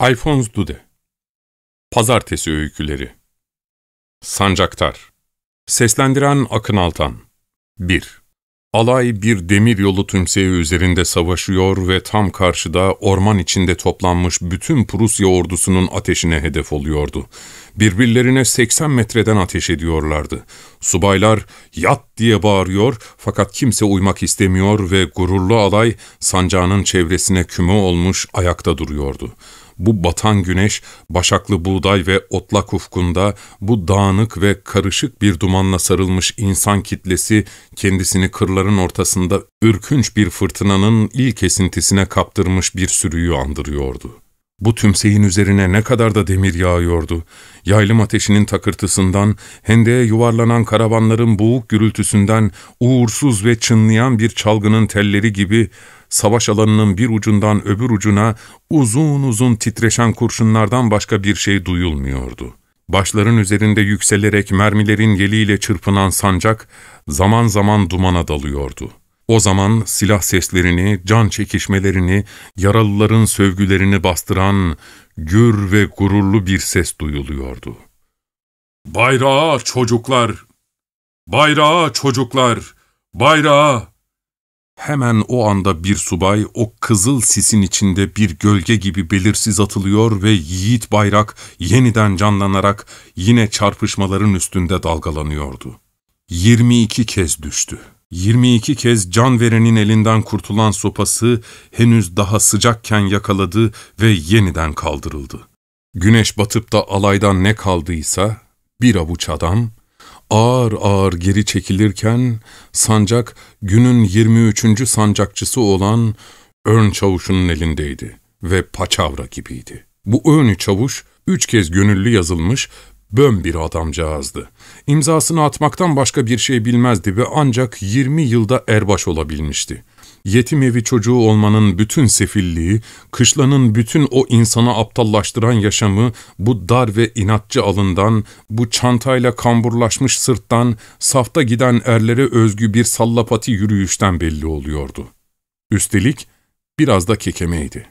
Alphonse Dude Pazartesi Öyküleri Sancaktar Seslendiren Akın Altan 1. Alay bir demir yolu tümseyi üzerinde savaşıyor ve tam karşıda orman içinde toplanmış bütün Prusya ordusunun ateşine hedef oluyordu. Birbirlerine 80 metreden ateş ediyorlardı. Subaylar yat diye bağırıyor fakat kimse uymak istemiyor ve gururlu alay sancağının çevresine küme olmuş ayakta duruyordu bu batan güneş, başaklı buğday ve otlak ufkunda, bu dağınık ve karışık bir dumanla sarılmış insan kitlesi, kendisini kırların ortasında ürkünç bir fırtınanın ilk esintisine kaptırmış bir sürüyü andırıyordu. Bu tümseyin üzerine ne kadar da demir yağıyordu. Yaylım ateşinin takırtısından, hendeye yuvarlanan karavanların boğuk gürültüsünden, uğursuz ve çınlayan bir çalgının telleri gibi savaş alanının bir ucundan öbür ucuna uzun uzun titreşen kurşunlardan başka bir şey duyulmuyordu. Başların üzerinde yükselerek mermilerin yeliyle çırpınan sancak zaman zaman dumana dalıyordu. O zaman silah seslerini, can çekişmelerini, yaralıların sövgülerini bastıran gür ve gururlu bir ses duyuluyordu. ''Bayrağa çocuklar! Bayrağa çocuklar! Bayrağa!'' Hemen o anda bir subay o kızıl sisin içinde bir gölge gibi belirsiz atılıyor ve yiğit bayrak yeniden canlanarak yine çarpışmaların üstünde dalgalanıyordu. 22 kez düştü. 22 kez can verenin elinden kurtulan sopası henüz daha sıcakken yakaladı ve yeniden kaldırıldı. Güneş batıp da alaydan ne kaldıysa bir avuç adam ağır ağır geri çekilirken sancak günün 23. sancakçısı olan ön çavuşunun elindeydi ve paçavra gibiydi. Bu önü çavuş üç kez gönüllü yazılmış bön bir adamcağızdı. İmzasını atmaktan başka bir şey bilmezdi ve ancak 20 yılda erbaş olabilmişti yetim evi çocuğu olmanın bütün sefilliği, kışlanın bütün o insana aptallaştıran yaşamı, bu dar ve inatçı alından, bu çantayla kamburlaşmış sırttan, safta giden erlere özgü bir sallapati yürüyüşten belli oluyordu. Üstelik biraz da kekemeydi.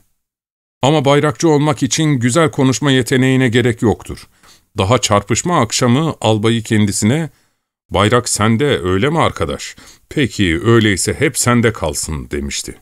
Ama bayrakçı olmak için güzel konuşma yeteneğine gerek yoktur. Daha çarpışma akşamı albayı kendisine Bayrak sende öyle mi arkadaş? Peki öyleyse hep sende kalsın demişti.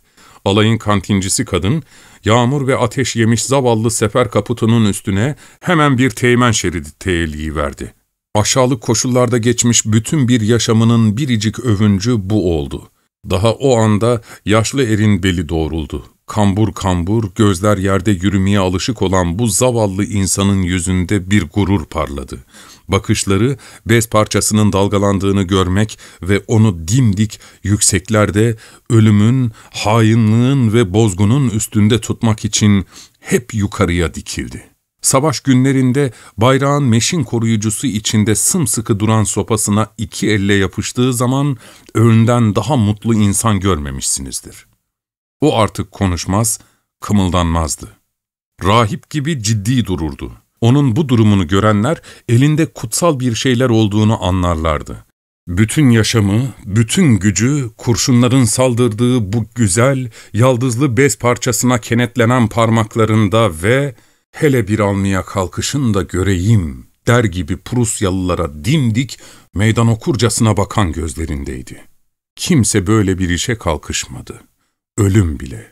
Alayın kantincisi kadın, yağmur ve ateş yemiş zavallı sefer kaputunun üstüne hemen bir teğmen şeridi teyeliği verdi. Aşağılık koşullarda geçmiş bütün bir yaşamının biricik övüncü bu oldu. Daha o anda yaşlı erin beli doğruldu. Kambur kambur, gözler yerde yürümeye alışık olan bu zavallı insanın yüzünde bir gurur parladı. Bakışları, bez parçasının dalgalandığını görmek ve onu dimdik yükseklerde ölümün, hainliğin ve bozgunun üstünde tutmak için hep yukarıya dikildi.'' Savaş günlerinde bayrağın meşin koruyucusu içinde sımsıkı duran sopasına iki elle yapıştığı zaman önden daha mutlu insan görmemişsinizdir. O artık konuşmaz, kımıldanmazdı. Rahip gibi ciddi dururdu. Onun bu durumunu görenler elinde kutsal bir şeyler olduğunu anlarlardı. Bütün yaşamı, bütün gücü kurşunların saldırdığı bu güzel, yaldızlı bez parçasına kenetlenen parmaklarında ve hele bir almaya kalkışın da göreyim der gibi Prusyalılara dimdik, meydan okurcasına bakan gözlerindeydi. Kimse böyle bir işe kalkışmadı.'' Ölüm bile,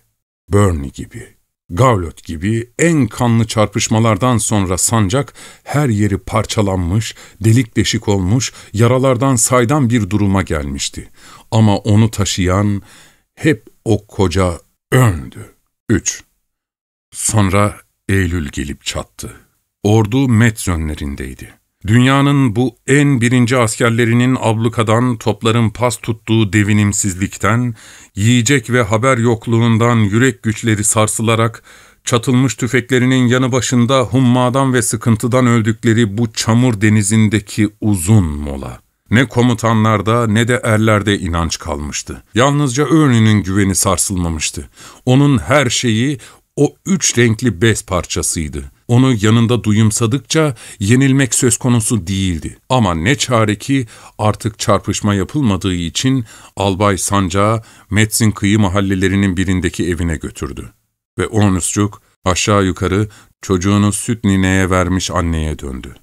Burnley gibi, Gavlot gibi en kanlı çarpışmalardan sonra sancak her yeri parçalanmış, delik deşik olmuş, yaralardan saydam bir duruma gelmişti. Ama onu taşıyan hep o koca öndü. 3. Sonra Eylül gelip çattı. Ordu Metzönlerindeydi. Dünyanın bu en birinci askerlerinin ablukadan, topların pas tuttuğu devinimsizlikten, yiyecek ve haber yokluğundan yürek güçleri sarsılarak, çatılmış tüfeklerinin yanı başında hummadan ve sıkıntıdan öldükleri bu çamur denizindeki uzun mola. Ne komutanlarda ne de erlerde inanç kalmıştı. Yalnızca Örnü'nün güveni sarsılmamıştı. Onun her şeyi o üç renkli bez parçasıydı. Onu yanında duyumsadıkça yenilmek söz konusu değildi. Ama ne çare ki artık çarpışma yapılmadığı için Albay Sancağı Metz'in kıyı mahallelerinin birindeki evine götürdü. Ve Ornuscuk aşağı yukarı çocuğunu süt nineye vermiş anneye döndü.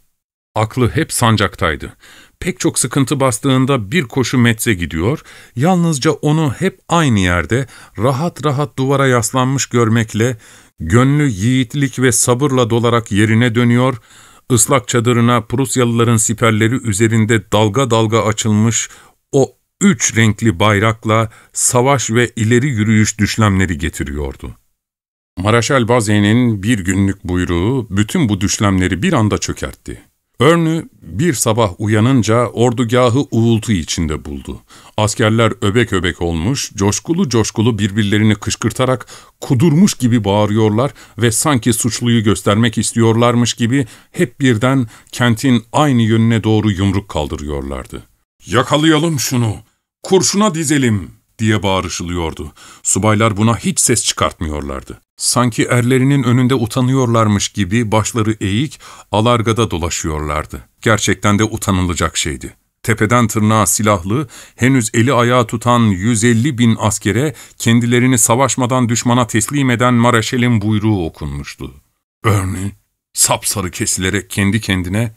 Aklı hep sancaktaydı. Pek çok sıkıntı bastığında bir koşu Metz'e gidiyor, yalnızca onu hep aynı yerde rahat rahat duvara yaslanmış görmekle Gönlü yiğitlik ve sabırla dolarak yerine dönüyor, ıslak çadırına Prusyalıların siperleri üzerinde dalga dalga açılmış o üç renkli bayrakla savaş ve ileri yürüyüş düşlemleri getiriyordu. Maraşal Bazen'in bir günlük buyruğu bütün bu düşlemleri bir anda çökertti. Örnü bir sabah uyanınca ordugahı uğultu içinde buldu. Askerler öbek öbek olmuş, coşkulu coşkulu birbirlerini kışkırtarak kudurmuş gibi bağırıyorlar ve sanki suçluyu göstermek istiyorlarmış gibi hep birden kentin aynı yönüne doğru yumruk kaldırıyorlardı. ''Yakalayalım şunu, kurşuna dizelim.'' diye bağırışılıyordu. Subaylar buna hiç ses çıkartmıyorlardı. Sanki erlerinin önünde utanıyorlarmış gibi başları eğik, alargada dolaşıyorlardı. Gerçekten de utanılacak şeydi. Tepeden tırnağa silahlı, henüz eli ayağı tutan 150 bin askere kendilerini savaşmadan düşmana teslim eden Maraşel'in buyruğu okunmuştu. Örni, sapsarı kesilerek kendi kendine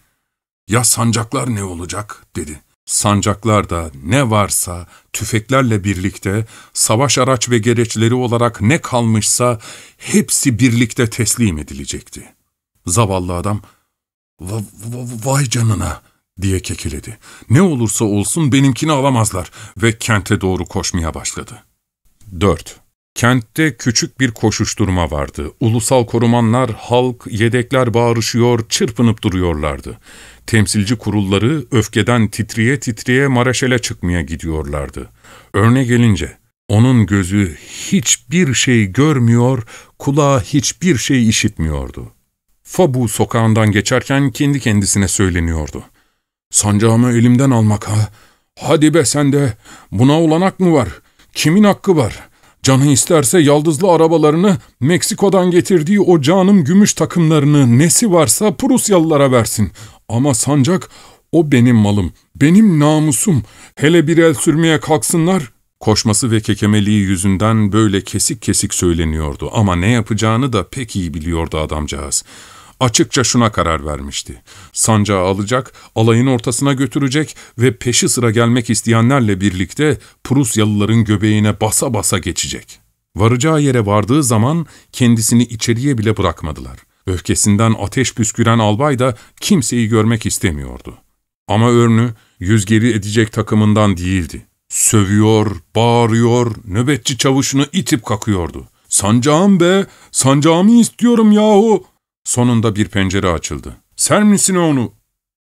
''Ya sancaklar ne olacak?'' dedi. Sancaklarda ne varsa tüfeklerle birlikte, savaş araç ve gereçleri olarak ne kalmışsa hepsi birlikte teslim edilecekti. Zavallı adam, va va vay canına diye kekeledi. Ne olursa olsun benimkini alamazlar ve kente doğru koşmaya başladı. 4. Kentte küçük bir koşuşturma vardı. Ulusal korumanlar, halk, yedekler bağırışıyor, çırpınıp duruyorlardı. Temsilci kurulları öfkeden titriye titriye Maraşel'e çıkmaya gidiyorlardı. Örne gelince, onun gözü hiçbir şey görmüyor, kulağı hiçbir şey işitmiyordu. Fabu sokağından geçerken kendi kendisine söyleniyordu. ''Sancağımı elimden almak ha? Hadi be sen de, buna olanak mı var? Kimin hakkı var?'' Canı isterse yaldızlı arabalarını, Meksiko'dan getirdiği o canım gümüş takımlarını, nesi varsa Prusyalılara versin. Ama sancak o benim malım, benim namusum. Hele bir el sürmeye kalksınlar. Koşması ve kekemeliği yüzünden böyle kesik kesik söyleniyordu ama ne yapacağını da pek iyi biliyordu adamcağız. Açıkça şuna karar vermişti. Sancağı alacak, alayın ortasına götürecek ve peşi sıra gelmek isteyenlerle birlikte Prusyalıların göbeğine basa basa geçecek. Varacağı yere vardığı zaman kendisini içeriye bile bırakmadılar. Öfkesinden ateş püsküren albay da kimseyi görmek istemiyordu. Ama örnü yüz geri edecek takımından değildi. Sövüyor, bağırıyor, nöbetçi çavuşunu itip kakıyordu. ''Sancağım be, sancağımı istiyorum yahu.'' Sonunda bir pencere açıldı. ''Sen misin onu?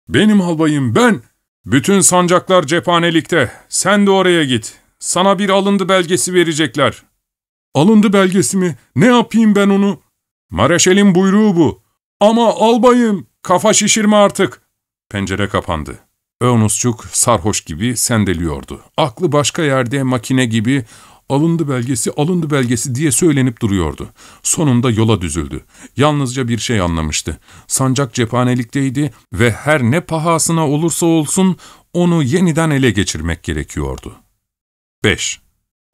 Benim albayım ben. Bütün sancaklar cephanelikte. Sen de oraya git. Sana bir alındı belgesi verecekler.'' ''Alındı belgesi mi? Ne yapayım ben onu?'' ''Mareşel'in buyruğu bu. Ama albayım, kafa şişirme artık.'' Pencere kapandı. Önusçuk sarhoş gibi sendeliyordu. Aklı başka yerde makine gibi alındı belgesi, alındı belgesi diye söylenip duruyordu. Sonunda yola düzüldü. Yalnızca bir şey anlamıştı. Sancak cephanelikteydi ve her ne pahasına olursa olsun onu yeniden ele geçirmek gerekiyordu. 5.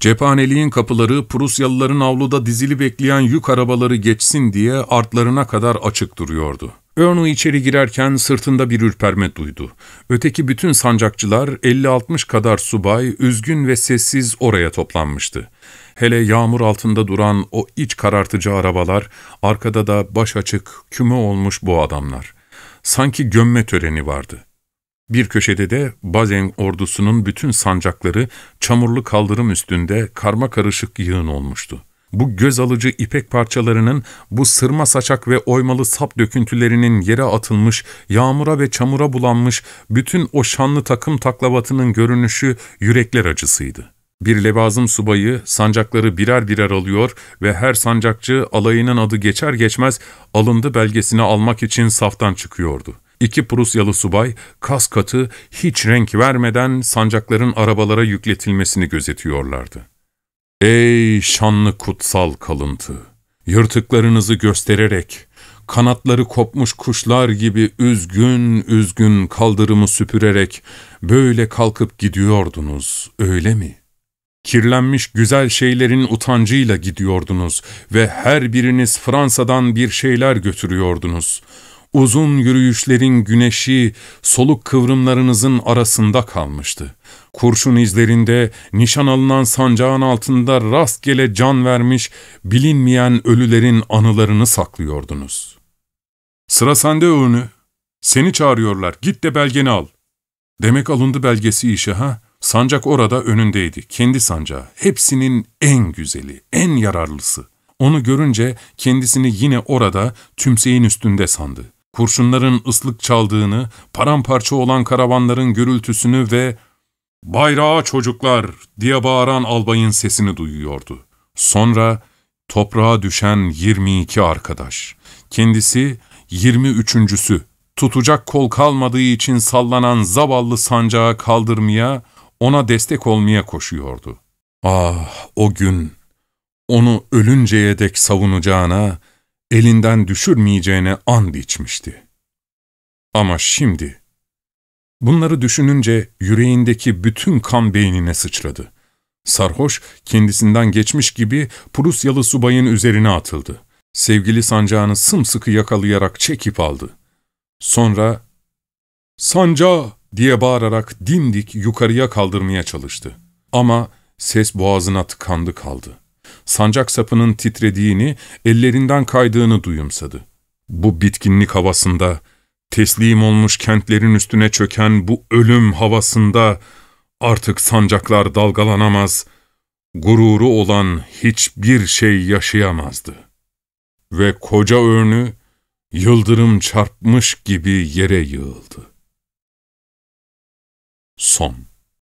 Cephaneliğin kapıları Prusyalıların avluda dizili bekleyen yük arabaları geçsin diye artlarına kadar açık duruyordu. Erno içeri girerken sırtında bir ürperme duydu. Öteki bütün sancakçılar 50-60 kadar subay üzgün ve sessiz oraya toplanmıştı. Hele yağmur altında duran o iç karartıcı arabalar, arkada da baş açık, küme olmuş bu adamlar. Sanki gömme töreni vardı. Bir köşede de Bazen ordusunun bütün sancakları çamurlu kaldırım üstünde karma karışık yığın olmuştu. Bu göz alıcı ipek parçalarının, bu sırma saçak ve oymalı sap döküntülerinin yere atılmış, yağmura ve çamura bulanmış bütün o şanlı takım taklavatının görünüşü yürekler acısıydı. Bir levazım subayı sancakları birer birer alıyor ve her sancakçı alayının adı geçer geçmez alındı belgesini almak için saftan çıkıyordu.'' İki Prusyalı subay, kas katı, hiç renk vermeden sancakların arabalara yükletilmesini gözetiyorlardı. Ey şanlı kutsal kalıntı! Yırtıklarınızı göstererek, kanatları kopmuş kuşlar gibi üzgün üzgün kaldırımı süpürerek böyle kalkıp gidiyordunuz, öyle mi? Kirlenmiş güzel şeylerin utancıyla gidiyordunuz ve her biriniz Fransa'dan bir şeyler götürüyordunuz. Uzun yürüyüşlerin güneşi soluk kıvrımlarınızın arasında kalmıştı. Kurşun izlerinde, nişan alınan sancağın altında rastgele can vermiş, bilinmeyen ölülerin anılarını saklıyordunuz. ''Sıra sende önü. Seni çağırıyorlar. Git de belgeni al.'' Demek alındı belgesi işe ha? Sancak orada önündeydi. Kendi sancağı. Hepsinin en güzeli, en yararlısı.'' Onu görünce kendisini yine orada tümseyin üstünde sandı kurşunların ıslık çaldığını, paramparça olan karavanların gürültüsünü ve ''Bayrağa çocuklar!'' diye bağıran albayın sesini duyuyordu. Sonra toprağa düşen 22 arkadaş. Kendisi 23.sü. Tutacak kol kalmadığı için sallanan zavallı sancağı kaldırmaya, ona destek olmaya koşuyordu. Ah o gün! Onu ölünceye dek savunacağına, elinden düşürmeyeceğine and içmişti. Ama şimdi, bunları düşününce yüreğindeki bütün kan beynine sıçradı. Sarhoş, kendisinden geçmiş gibi Prusyalı subayın üzerine atıldı. Sevgili sancağını sımsıkı yakalayarak çekip aldı. Sonra, ''Sancağı!'' diye bağırarak dimdik yukarıya kaldırmaya çalıştı. Ama ses boğazına tıkandı kaldı sancak sapının titrediğini, ellerinden kaydığını duyumsadı. Bu bitkinlik havasında, teslim olmuş kentlerin üstüne çöken bu ölüm havasında artık sancaklar dalgalanamaz, gururu olan hiçbir şey yaşayamazdı. Ve koca örnü yıldırım çarpmış gibi yere yığıldı. Son